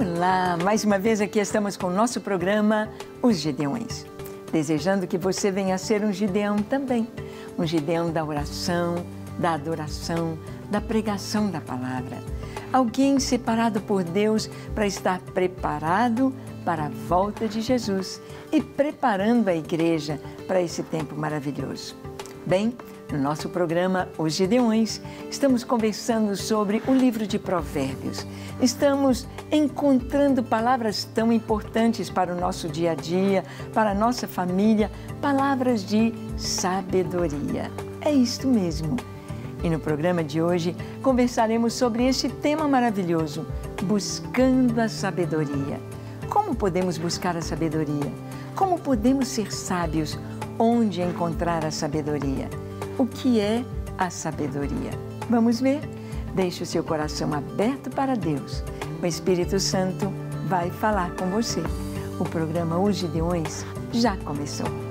Olá, mais uma vez aqui estamos com o nosso programa Os Gideões. Desejando que você venha a ser um Gideão também. Um Gideão da oração, da adoração, da pregação da palavra. Alguém separado por Deus para estar preparado para a volta de Jesus e preparando a igreja para esse tempo maravilhoso. Bem, no nosso programa Os Gideões, estamos conversando sobre o livro de Provérbios. Estamos encontrando palavras tão importantes para o nosso dia a dia, para a nossa família, palavras de sabedoria. É isto mesmo. E no programa de hoje conversaremos sobre este tema maravilhoso, buscando a sabedoria. Como podemos buscar a sabedoria? Como podemos ser sábios? Onde encontrar a sabedoria? o que é a sabedoria. Vamos ver? Deixe o seu coração aberto para Deus. O Espírito Santo vai falar com você. O programa Os Gideões já começou.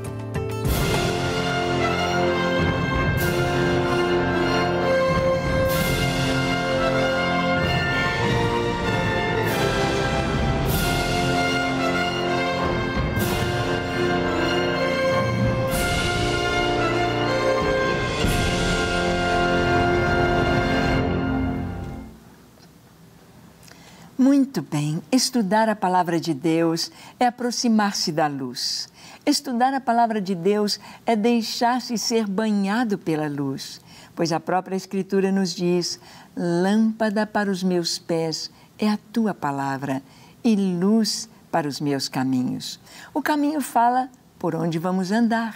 Muito bem, estudar a palavra de Deus é aproximar-se da luz. Estudar a palavra de Deus é deixar-se ser banhado pela luz, pois a própria Escritura nos diz: lâmpada para os meus pés é a tua palavra e luz para os meus caminhos. O caminho fala por onde vamos andar,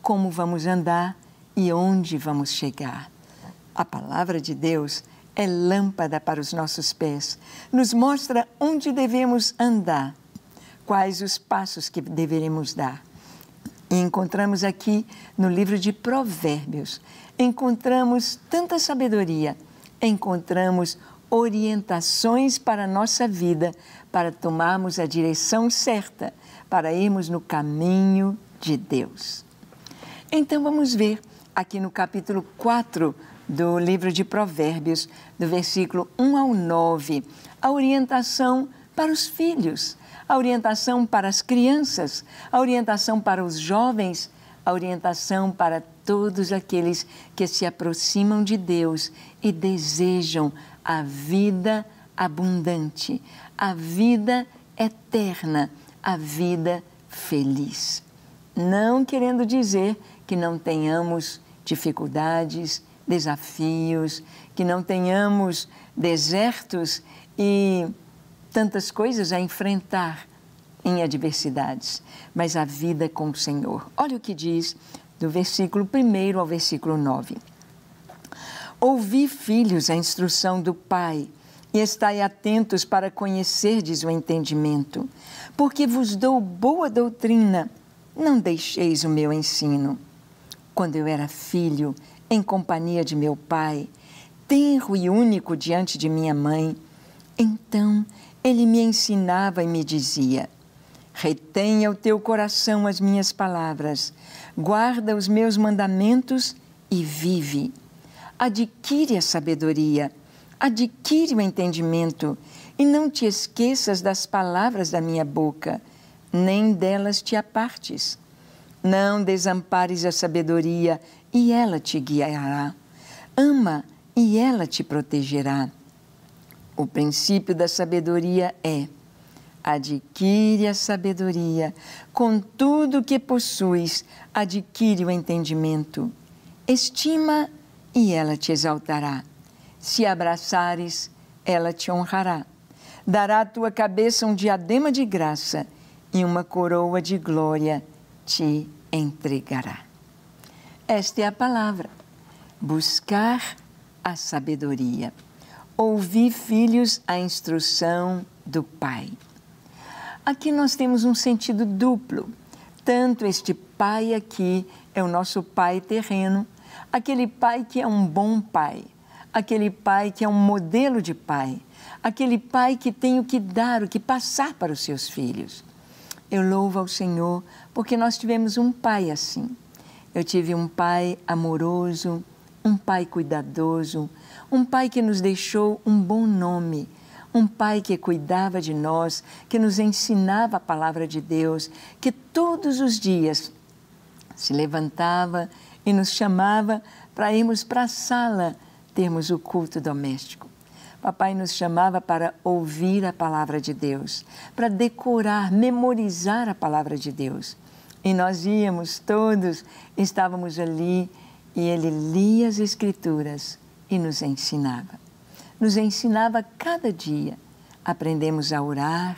como vamos andar e onde vamos chegar. A palavra de Deus é lâmpada para os nossos pés, nos mostra onde devemos andar, quais os passos que deveremos dar. E encontramos aqui no livro de Provérbios, encontramos tanta sabedoria, encontramos orientações para a nossa vida, para tomarmos a direção certa, para irmos no caminho de Deus. Então vamos ver aqui no capítulo 4 do livro de Provérbios, do versículo 1 ao 9, a orientação para os filhos, a orientação para as crianças, a orientação para os jovens, a orientação para todos aqueles que se aproximam de Deus e desejam a vida abundante, a vida eterna, a vida feliz. Não querendo dizer que não tenhamos dificuldades, desafios, que não tenhamos desertos e tantas coisas a enfrentar em adversidades, mas a vida com o Senhor. Olha o que diz do versículo 1 ao versículo 9. Ouvi, filhos, a instrução do Pai, e estai atentos para conhecerdes o entendimento, porque vos dou boa doutrina, não deixeis o meu ensino. Quando eu era filho, em companhia de meu pai, tenro e único diante de minha mãe. Então ele me ensinava e me dizia: Retenha o teu coração as minhas palavras, guarda os meus mandamentos e vive. Adquire a sabedoria, adquire o entendimento, e não te esqueças das palavras da minha boca, nem delas te apartes não desampares a sabedoria, e ela te guiará. Ama, e ela te protegerá. O princípio da sabedoria é: adquire a sabedoria, com tudo que possuis, adquire o entendimento. Estima, e ela te exaltará. Se abraçares, ela te honrará. Dará à tua cabeça um diadema de graça e uma coroa de glória te entregará. Esta é a palavra. Buscar a sabedoria. Ouvir, filhos, a instrução do Pai. Aqui nós temos um sentido duplo. Tanto este Pai aqui é o nosso Pai terreno, aquele Pai que é um bom Pai, aquele Pai que é um modelo de Pai, aquele Pai que tem o que dar, o que passar para os seus filhos eu louvo ao Senhor porque nós tivemos um pai assim. Eu tive um pai amoroso, um pai cuidadoso, um pai que nos deixou um bom nome, um pai que cuidava de nós, que nos ensinava a palavra de Deus, que todos os dias se levantava e nos chamava para irmos para a sala termos o culto doméstico. Papai nos chamava para ouvir a palavra de Deus, para decorar, memorizar a palavra de Deus. E nós íamos todos, estávamos ali e ele lia as Escrituras e nos ensinava. Nos ensinava cada dia. Aprendemos a orar,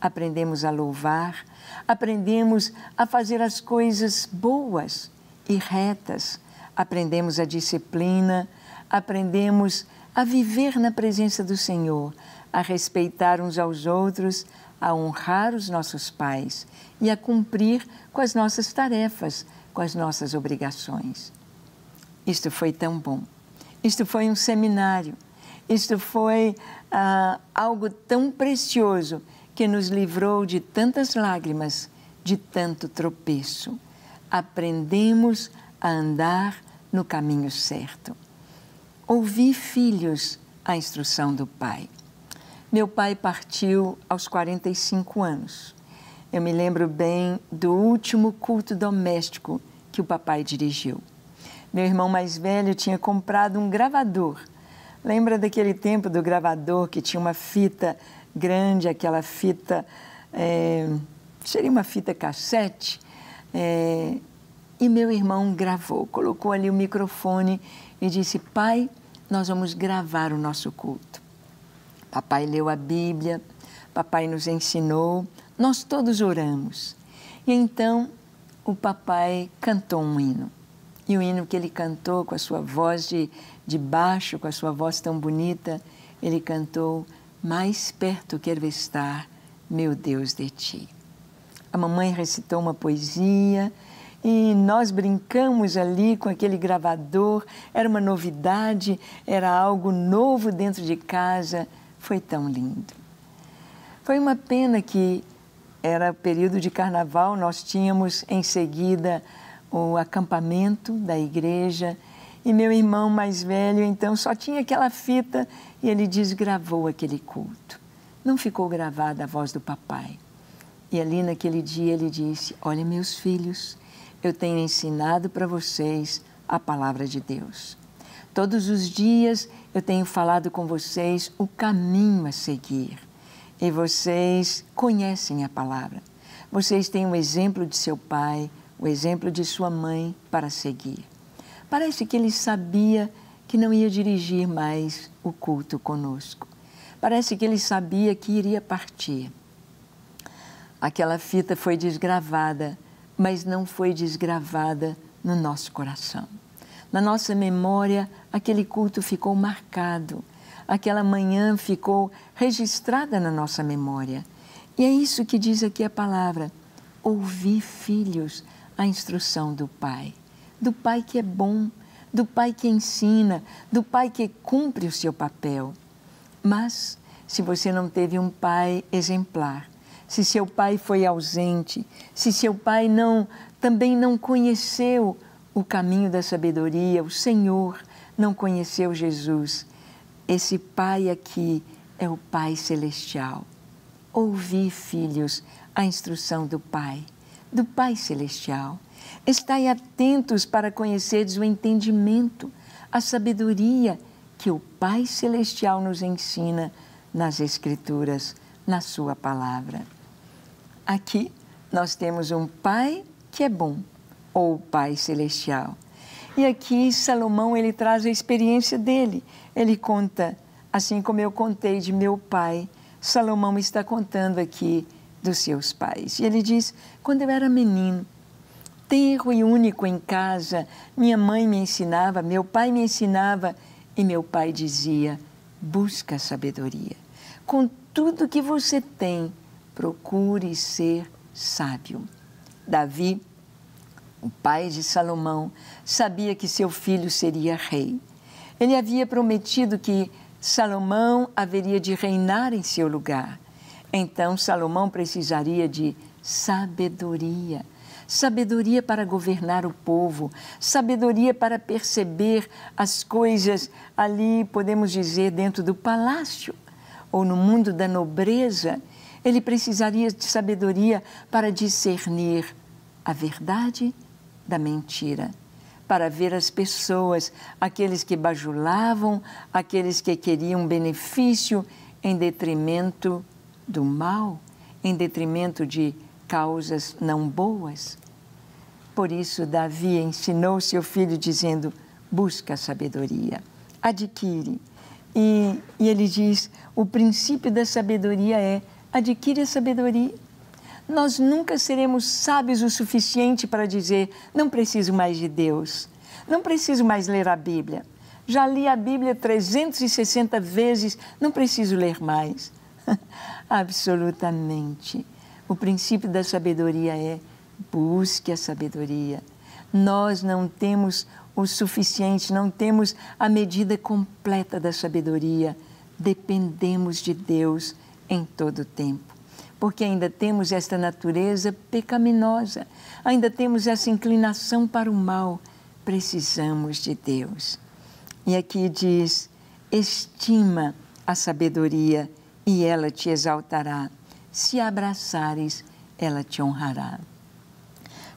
aprendemos a louvar, aprendemos a fazer as coisas boas e retas, aprendemos a disciplina, aprendemos a a viver na presença do Senhor, a respeitar uns aos outros, a honrar os nossos pais e a cumprir com as nossas tarefas, com as nossas obrigações. Isto foi tão bom. Isto foi um seminário. Isto foi ah, algo tão precioso que nos livrou de tantas lágrimas, de tanto tropeço. Aprendemos a andar no caminho certo. Ouvi, filhos, a instrução do pai. Meu pai partiu aos 45 anos. Eu me lembro bem do último culto doméstico que o papai dirigiu. Meu irmão mais velho tinha comprado um gravador. Lembra daquele tempo do gravador que tinha uma fita grande, aquela fita. É, seria uma fita cassete? É, e meu irmão gravou, colocou ali o microfone e disse: Pai, nós vamos gravar o nosso culto. Papai leu a Bíblia, papai nos ensinou, nós todos oramos. E então o papai cantou um hino. E o hino que ele cantou com a sua voz de, de baixo, com a sua voz tão bonita, ele cantou: Mais perto quero estar, meu Deus, de ti. A mamãe recitou uma poesia e nós brincamos ali com aquele gravador, era uma novidade, era algo novo dentro de casa, foi tão lindo. Foi uma pena que era período de carnaval, nós tínhamos em seguida o acampamento da igreja e meu irmão mais velho então só tinha aquela fita e ele desgravou aquele culto. Não ficou gravada a voz do papai. E ali naquele dia ele disse: Olha, meus filhos, eu tenho ensinado para vocês a palavra de Deus. Todos os dias eu tenho falado com vocês o caminho a seguir. E vocês conhecem a palavra. Vocês têm o um exemplo de seu pai, o exemplo de sua mãe para seguir. Parece que ele sabia que não ia dirigir mais o culto conosco. Parece que ele sabia que iria partir. Aquela fita foi desgravada mas não foi desgravada no nosso coração. Na nossa memória, aquele culto ficou marcado, aquela manhã ficou registrada na nossa memória. E é isso que diz aqui a palavra: ouvi, filhos, a instrução do Pai, do Pai que é bom, do Pai que ensina, do Pai que cumpre o seu papel. Mas, se você não teve um pai exemplar, se seu pai foi ausente, se seu pai não também não conheceu o caminho da sabedoria, o Senhor não conheceu Jesus. Esse pai aqui é o Pai celestial. Ouvi, filhos, a instrução do Pai, do Pai celestial. Estai atentos para conheceres o entendimento, a sabedoria que o Pai celestial nos ensina nas escrituras, na sua palavra. Aqui nós temos um Pai que é bom, ou Pai Celestial. E aqui Salomão ele traz a experiência dele. Ele conta, assim como eu contei de meu pai, Salomão está contando aqui dos seus pais. E ele diz: quando eu era menino, tenro e único em casa, minha mãe me ensinava, meu pai me ensinava, e meu pai dizia: busca sabedoria. Com tudo que você tem, procure ser sábio. Davi, o pai de Salomão, sabia que seu filho seria rei. Ele havia prometido que Salomão haveria de reinar em seu lugar. Então, Salomão precisaria de sabedoria sabedoria para governar o povo, sabedoria para perceber as coisas ali, podemos dizer, dentro do palácio ou no mundo da nobreza ele precisaria de sabedoria para discernir a verdade da mentira, para ver as pessoas, aqueles que bajulavam, aqueles que queriam benefício em detrimento do mal, em detrimento de causas não boas. Por isso, Davi ensinou seu filho, dizendo: busca a sabedoria, adquire. E, e ele diz: o princípio da sabedoria é adquire a sabedoria. Nós nunca seremos sábios o suficiente para dizer: não preciso mais de Deus, não preciso mais ler a Bíblia. Já li a Bíblia 360 vezes, não preciso ler mais. Absolutamente. O princípio da sabedoria é busque a sabedoria. Nós não temos o suficiente, não temos a medida completa da sabedoria. Dependemos de Deus em todo o tempo, porque ainda temos esta natureza pecaminosa, ainda temos essa inclinação para o mal. Precisamos de Deus. E aqui diz: estima a sabedoria e ela te exaltará. Se abraçares, ela te honrará.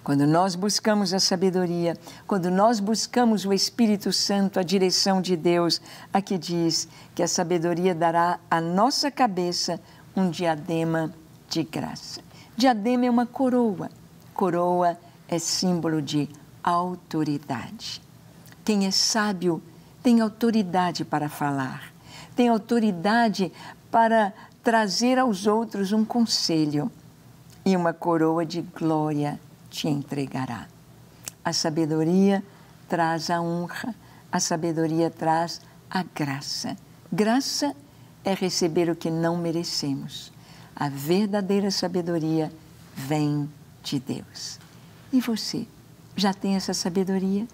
Quando nós buscamos a sabedoria, quando nós buscamos o Espírito Santo, a direção de Deus, aqui diz que a sabedoria dará à nossa cabeça um diadema de graça. Diadema é uma coroa. Coroa é símbolo de autoridade. Quem é sábio tem autoridade para falar, tem autoridade para trazer aos outros um conselho e uma coroa de glória te entregará. A sabedoria traz a honra, a sabedoria traz a graça. Graça é receber o que não merecemos. A verdadeira sabedoria vem de Deus. E você já tem essa sabedoria?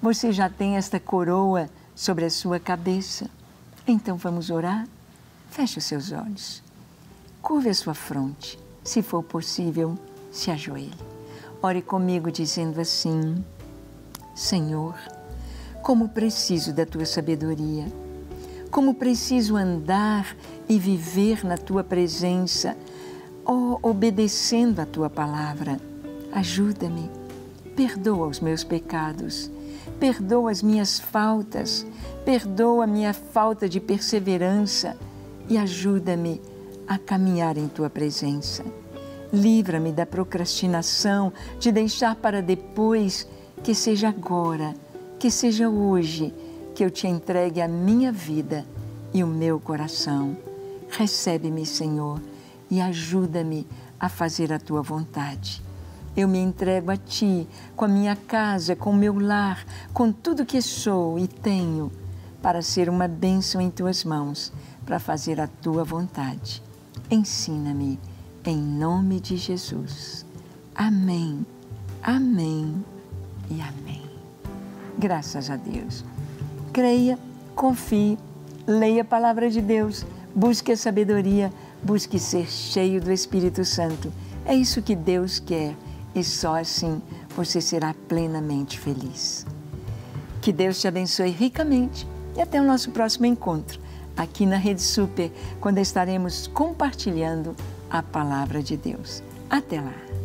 Você já tem esta coroa sobre a sua cabeça? Então vamos orar? Feche os seus olhos. Curve a sua fronte, se for possível se ajoelhe. Ore comigo dizendo assim: Senhor, como preciso da tua sabedoria, como preciso andar e viver na tua presença, oh, obedecendo a tua palavra. Ajuda-me, perdoa os meus pecados, perdoa as minhas faltas, perdoa a minha falta de perseverança e ajuda-me a caminhar em tua presença. Livra-me da procrastinação, de deixar para depois, que seja agora, que seja hoje, que eu te entregue a minha vida e o meu coração. Recebe-me, Senhor, e ajuda-me a fazer a tua vontade. Eu me entrego a ti, com a minha casa, com o meu lar, com tudo que sou e tenho, para ser uma bênção em tuas mãos, para fazer a tua vontade. Ensina-me em nome de Jesus. Amém, amém e amém. Graças a Deus. Creia, confie, leia a palavra de Deus, busque a sabedoria, busque ser cheio do Espírito Santo. É isso que Deus quer e só assim você será plenamente feliz. Que Deus te abençoe ricamente e até o nosso próximo encontro aqui na Rede Super, quando estaremos compartilhando a palavra de Deus. Até lá!